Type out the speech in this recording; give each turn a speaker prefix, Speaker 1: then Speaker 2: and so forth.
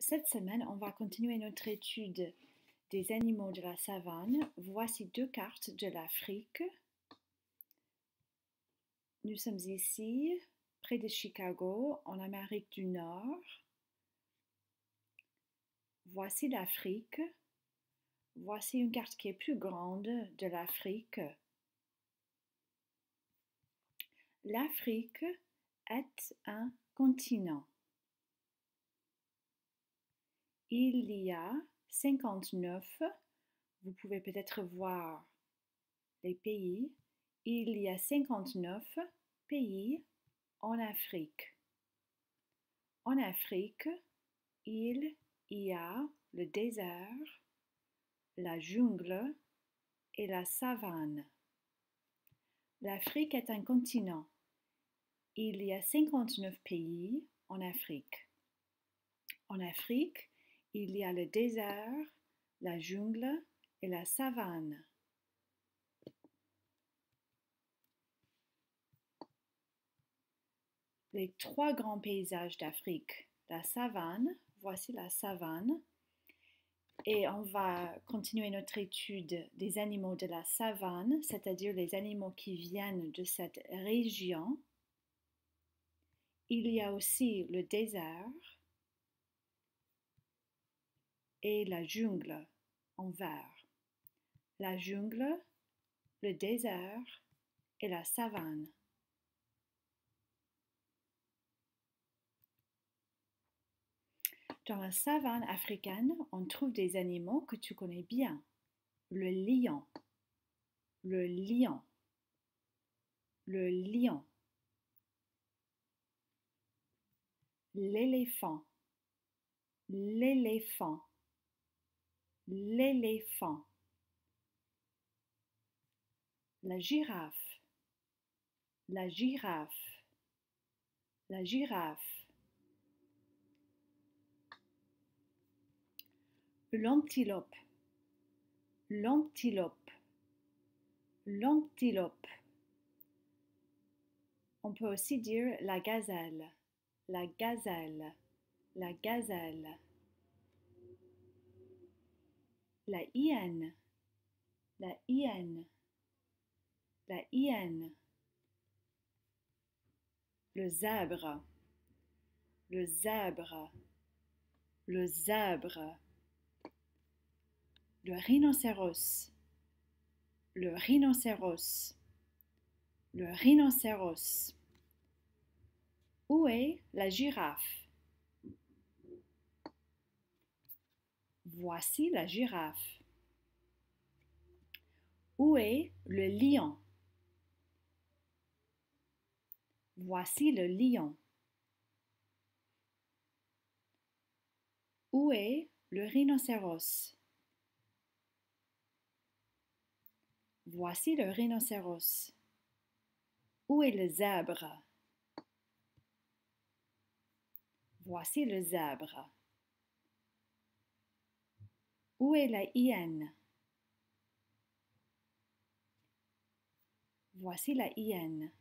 Speaker 1: Cette semaine, on va continuer notre étude des animaux de la savane. Voici deux cartes de l'Afrique. Nous sommes ici, près de Chicago, en Amérique du Nord. Voici l'Afrique. Voici une carte qui est plus grande de l'Afrique. L'Afrique est un continent il y a 59. Vous pouvez peut-être voir les pays. Il y a 59 pays en Afrique. En Afrique, il y a le désert, la jungle et la savane. L'Afrique est un continent. Il y a 59 pays en Afrique. En Afrique, il y a le désert, la jungle et la savane. Les trois grands paysages d'Afrique. La savane, voici la savane. Et on va continuer notre étude des animaux de la savane, c'est-à-dire les animaux qui viennent de cette région. Il y a aussi le désert, et la jungle en vert. La jungle, le désert et la savane. Dans la savane africaine, on trouve des animaux que tu connais bien. Le lion, le lion, le lion, l'éléphant, l'éléphant, l'éléphant, la girafe, la girafe, la girafe, l'antilope, l'antilope, l'antilope. On peut aussi dire la gazelle, la gazelle, la gazelle. La hyène. La hyène. La hyène. Le zèbre, Le zèbre, Le zèbre. Le rhinocéros. Le rhinocéros. Le rhinocéros. Où est la girafe Voici la girafe. Où est le lion? Voici le lion. Où est le rhinocéros? Voici le rhinocéros. Où est le zèbre? Voici le zèbre. Où est la hyène Voici la hyène.